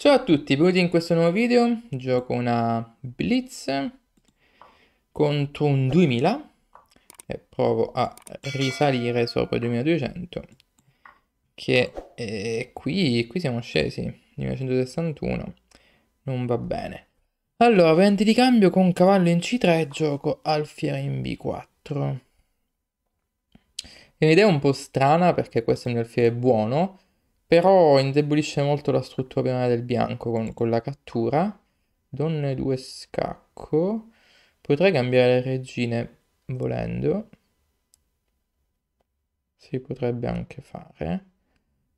Ciao a tutti, benvenuti in questo nuovo video. Gioco una blitz contro un 2000 e provo a risalire sopra il 2200 che eh, qui, qui siamo scesi, 1961, non va bene. Allora, variante di cambio con cavallo in C3 gioco alfiere in B4. È un'idea un po' strana perché questo è un alfiere buono, però indebolisce molto la struttura del bianco con, con la cattura. Donne 2 scacco. Potrei cambiare le regine volendo. Si potrebbe anche fare.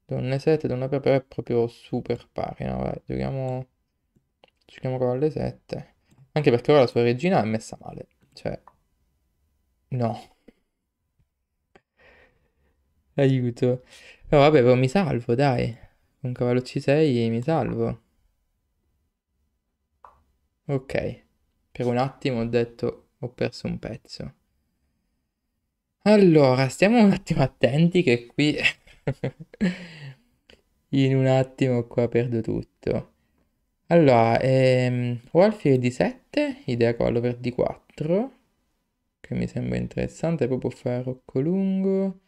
Donne 7, donna pari, però è proprio super pari. No, vai, giochiamo, giochiamo con le 7. Anche perché ora la sua regina è messa male. Cioè, no. Aiuto. No, vabbè, mi salvo, dai. Con cavallo C6 mi salvo. Ok. Per un attimo ho detto ho perso un pezzo. Allora, stiamo un attimo attenti che qui... In un attimo qua perdo tutto. Allora, ehm, Warfare D7, idea cavallo per D4, che mi sembra interessante, poi può fare rocco lungo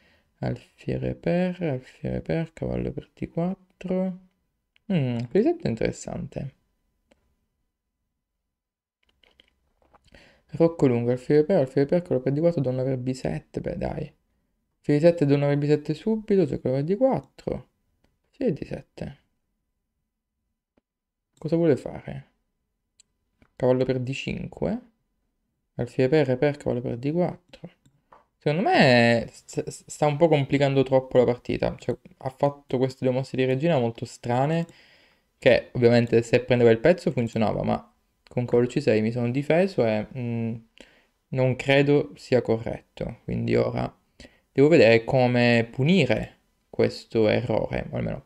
alfiere per, alfiere per, cavallo per d4. Mm, risulta interessante. Rocco lungo, alfiere per, alfiere per, cavallo per d4, donna per b7, beh dai. Fili 7, donna per b7 subito, se giocatore per d4. Sì, d7. Cosa vuole fare? Cavallo per d5. Alfiere per, per, cavallo per d4. Secondo me sta un po' complicando troppo la partita. Cioè, ha fatto queste due mosse di regina molto strane, che ovviamente se prendeva il pezzo funzionava, ma con cavallo c6 mi sono difeso e mh, mm, non credo sia corretto. Quindi ora devo vedere come punire questo errore, o almeno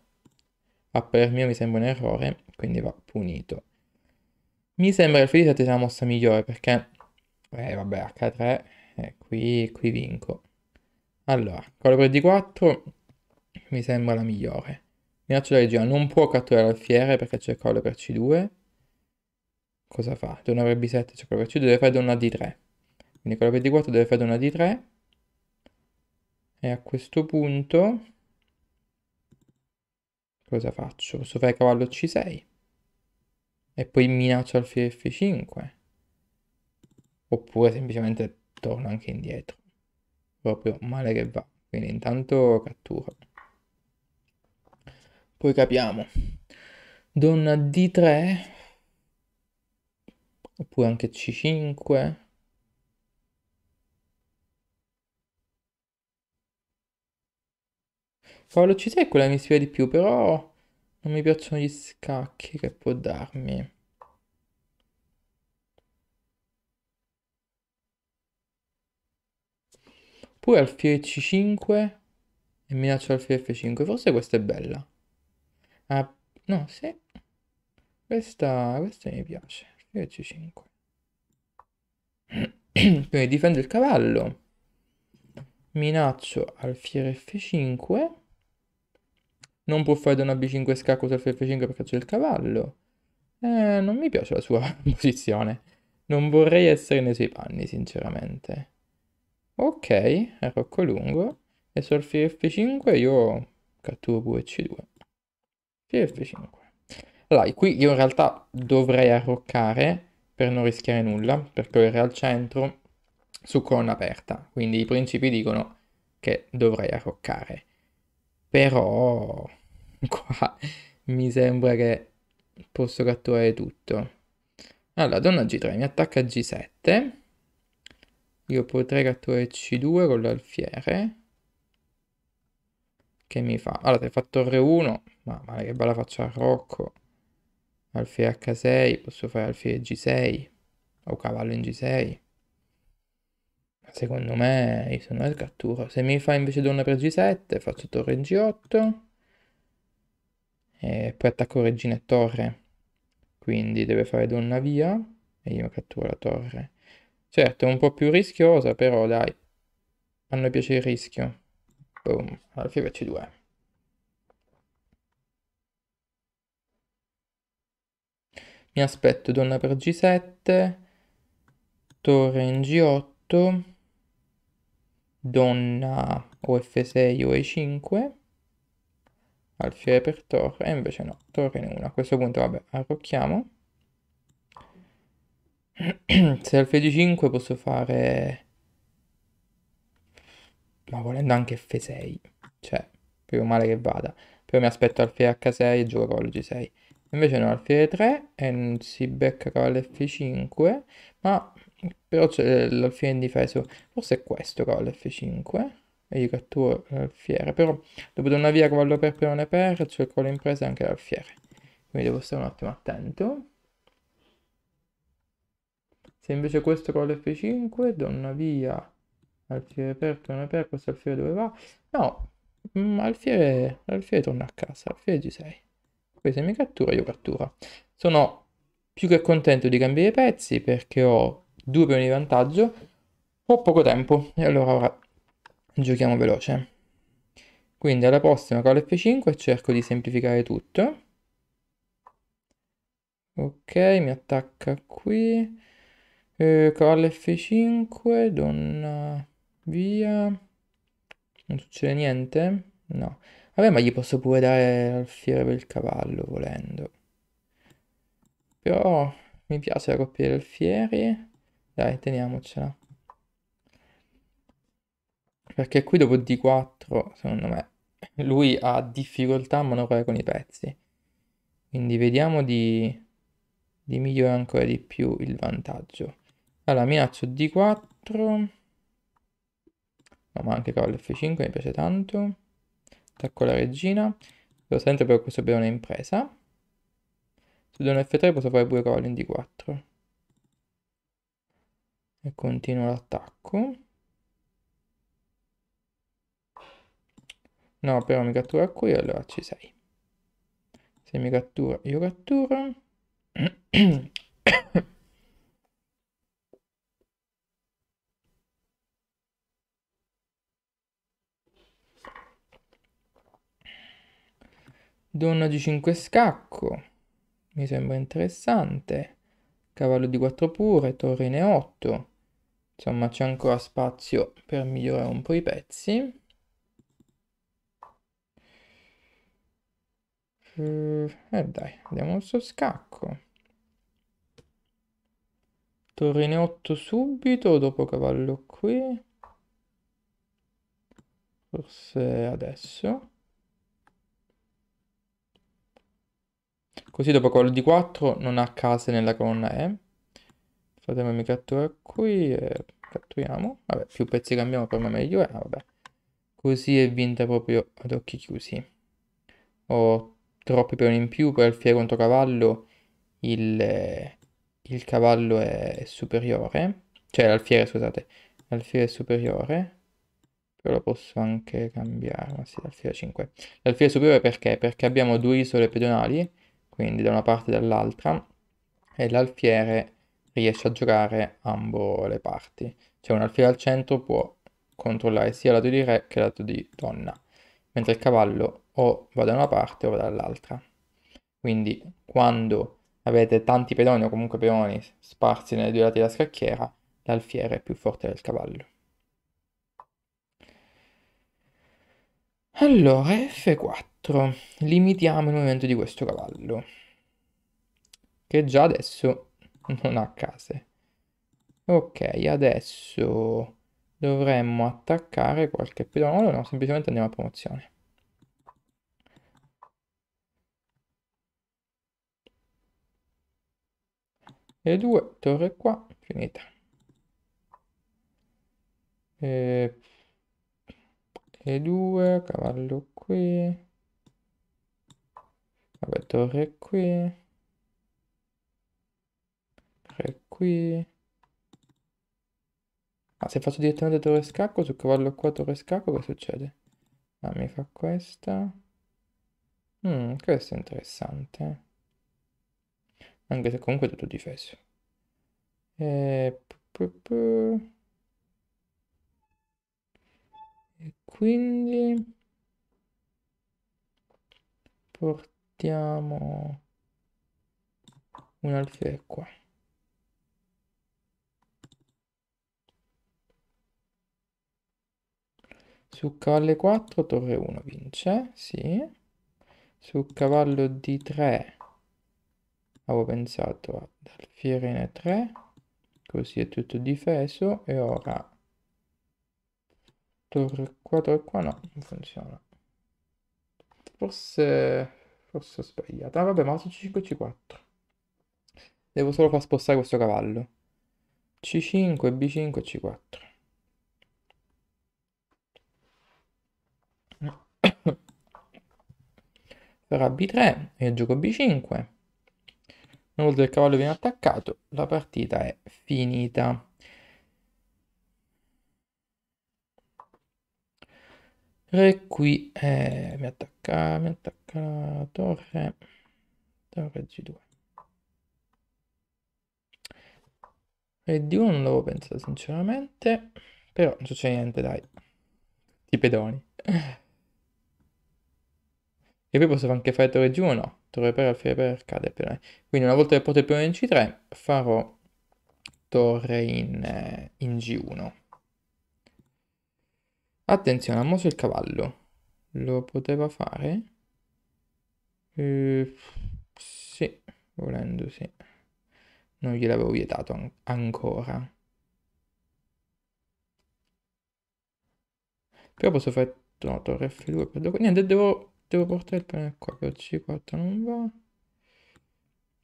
a ah, parer mio mi sembra un errore, quindi va punito. Mi sembra il felice sia la mossa migliore perché, eh, vabbè, H3 eh, qui, qui vinco. Allora, collo per d4 mi sembra la migliore. Minaccio la regina, non può catturare l'alfiere perché c'è collo per c2. Cosa fa? Donna per b7, c'è collo per c2, deve fare donna d3. Quindi collo per d4 deve fare donna d3. E a questo punto... Cosa faccio? Posso fare cavallo c6. E poi minaccio alfiere f5. Oppure semplicemente torna anche indietro. Proprio male che va. Quindi intanto cattura. Poi capiamo. Donna D3. Oppure anche C5. Cavallo C6 è quella che mi ispira di più, però non mi piacciono gli scacchi che può darmi. Pure alfio c5 e minaccio alfio f5. Forse questa è bella. Ah, no, sì. Questa, questa mi piace. Alfio c5. Quindi difendo il cavallo. Minaccio alfiere f5. Non può fare da una b5 scacco sul alfiere f5 perché c'è il cavallo. Eh, non mi piace la sua posizione. Non vorrei essere nei suoi panni, sinceramente. Ok, arrocco lungo. E sul FF5 io catturo VC2. FF5. Allora, qui io in realtà dovrei arroccare per non rischiare nulla, perché ero al centro su colonna aperta. Quindi i principi dicono che dovrei arroccare. Però qua mi sembra che posso catturare tutto. Allora, donna G3 mi attacca G7 io potrei catturare C2 con l'alfiere. Che mi fa? Allora, se fa torre 1, ma male che bella faccia a Rocco. Alfiere H6, posso fare alfiere G6 o cavallo in G6. Ma secondo me, io sono il catturo. Se mi fa invece donna per G7, faccio torre in G8. E poi attacco regina e torre. Quindi deve fare donna via e io catturo la torre. Certo, è un po' più rischiosa, però dai. A noi piace il rischio. Boom, alla c 2 Mi aspetto donna per G7, torre in G8, donna o F6 o E5, alfiere per torre, e invece no, torre in 1. A questo punto, vabbè, arrocchiamo. Se alfa di 5 posso fare... Ma volendo anche F6. Cioè, più male che vada. Però mi aspetto alfa H6 e gioco cavallo G6. Invece no, alfa 3 e si becca cavallo F5. Ma però c'è l'alfiere indifeso. Forse è questo cavallo F5. E gli catturo l'alfiere. Però dopo una via cavallo per perone per, c'è il cavallo in presa e anche l'alfiere. Quindi devo stare un attimo attento. Se invece questo con l'F5, donna via alfiere aperto, non aperto, questo alfiere dove va? No, mm, alfiere, alfiere torna a casa, alfiere G6. Poi se mi cattura io cattura. Sono più che contento di cambiare pezzi perché ho due pioni di vantaggio, ho poco tempo e allora ora giochiamo veloce. Quindi alla prossima con l'F5 cerco di semplificare tutto. Ok, mi attacca qui. Eh, cavallo F5, donna via. Non succede niente? No. Vabbè, ma gli posso pure dare l'alfiere per il cavallo, volendo. Però mi piace la coppia di alfieri. Dai, teniamocela. Perché qui dopo D4, secondo me, lui ha difficoltà a manovrare con i pezzi. Quindi vediamo di, di migliorare ancora di più il vantaggio. Allora, minaccio D4. No, ma anche cavallo F5 mi piace tanto. Attacco la regina. Devo sempre per questo abbiamo un'impresa. Se do un F3 posso fare pure cavallo in D4. E continuo l'attacco. No, però mi cattura qui, allora ci sei. Se mi cattura, io catturo. Donna di 5 scacco, mi sembra interessante. Cavallo di 4 pure, torre ne 8. Insomma, c'è ancora spazio per migliorare un po' i pezzi. E eh, eh dai, andiamo al suo scacco. Torre ne 8 subito, dopo cavallo qui. Forse adesso. Così dopo quello di 4 non ha case nella colonna E. Fratello mi cattura qui e catturiamo. Vabbè, più pezzi cambiamo per me meglio eh, è. Ah, Così è vinta proprio ad occhi chiusi. Ho troppi peoni in più, poi alfiere contro cavallo il, il cavallo è superiore. Cioè l'alfiere, scusate. L'alfiere è superiore lo posso anche cambiare, ma sì, l'alfiere 5. L'alfiere superiore perché? Perché abbiamo due isole pedonali quindi da una parte e dall'altra, e l'alfiere riesce a giocare ambo le parti. Cioè un alfiere al centro può controllare sia lato di re che lato di donna, mentre il cavallo o va da una parte o va dall'altra. Quindi quando avete tanti pedoni o comunque peoni sparsi nei due lati della scacchiera, l'alfiere è più forte del cavallo. Allora, F4. Limitiamo il movimento di questo cavallo. Che già adesso non ha case. Ok, adesso dovremmo attaccare qualche pedone. No, no, semplicemente andiamo a promozione. E 2 torre qua, finita. E e 2, cavallo qui. Vabbè, torre qui. 3 qui. Ah, se faccio direttamente torre scacco, su cavallo qua torre scacco, che succede? Ah, mi fa questa. Mm, questo è interessante. Anche se comunque è tutto difeso. E... Eh, pu, pu, pu e quindi portiamo un alfiere qua su cavallo 4 torre 1 vince sì su cavallo d3 avevo pensato ad alfiere in 3 così è tutto difeso e ora qua, qua no, non funziona. Forse... forse ho sbagliato. Ah vabbè, ma su C5 e C4. Devo solo far spostare questo cavallo. C5, B5 e C4. Sarà B3 e gioco B5. Una volta che il cavallo viene attaccato, la partita è finita. torre qui. Eh, mi attacca, mi attacca la torre. Torre G2. E D1 non l'avevo pensato sinceramente. Però non succede niente, dai. Ti pedoni. E poi posso anche fare torre G1, no. Torre per alfiere per cade per... Eh. Quindi una volta che porto il piano in C3 farò torre in, eh, in G1. Attenzione, ha mosso il cavallo. Lo poteva fare? Eh, sì, volendo sì. Non gliel'avevo vietato an ancora. Però posso fare... No, torre F2 per... Niente, devo, devo portare il pene qua. Per C4 non va.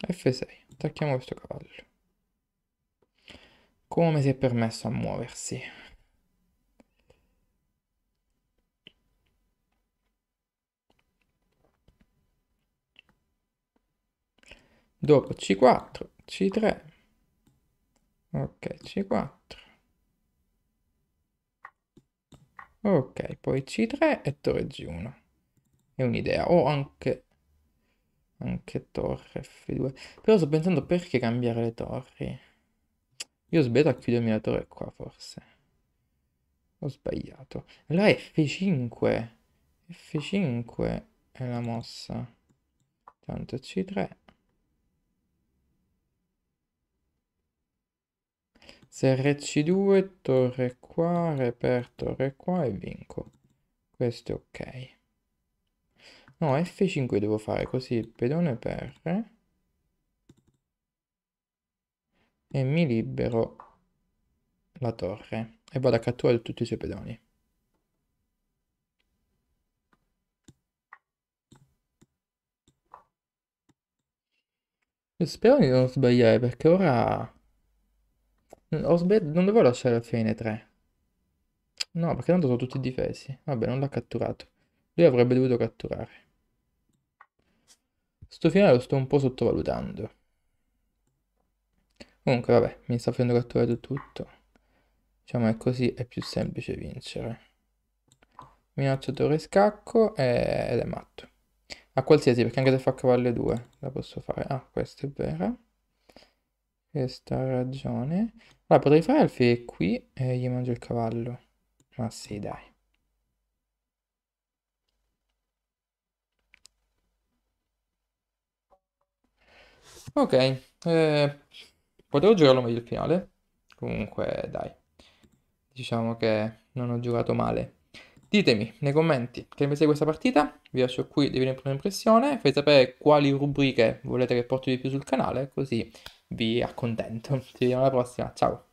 F6. Attacchiamo questo cavallo. Come si è permesso a muoversi? dopo C4, C3, ok, C4, ok, poi C3 e torre G1, è un'idea, o anche, anche torre F2, però sto pensando perché cambiare le torri, io ho a chiudermi la torre qua forse, ho sbagliato, la F5, F5 è la mossa, tanto C3, Se RC2, torre qua, re per torre qua e vinco. Questo è ok. No, F5 devo fare così pedone per re. Eh? E mi libero la torre. E vado a catturare tutti i suoi pedoni. Spero di non sbagliare perché ora ho mm, sbagliato, non dovevo lasciare Alfiere 3. No, perché tanto sono tutti difesi. Vabbè, non l'ha catturato. Lui avrebbe dovuto catturare. Sto finale lo sto un po' sottovalutando. Comunque, vabbè, mi sta facendo catturare tutto. Diciamo che così è più semplice vincere. Minaccia torre scacco e... ed è matto. A qualsiasi, perché anche se fa cavallo 2 la posso fare. Ah, questo è vero. Questa ha ragione. Allora, potrei fare alfiere qui e eh, gli mangio il cavallo. Ma sì, dai. Ok, eh, potevo giocarlo meglio il finale, comunque dai, diciamo che non ho giocato male. Ditemi nei commenti che ne pensate di questa partita, vi lascio qui, devi una prima impressione, fate sapere quali rubriche volete che porti di più sul canale, così vi accontento. Ci vediamo alla prossima, ciao!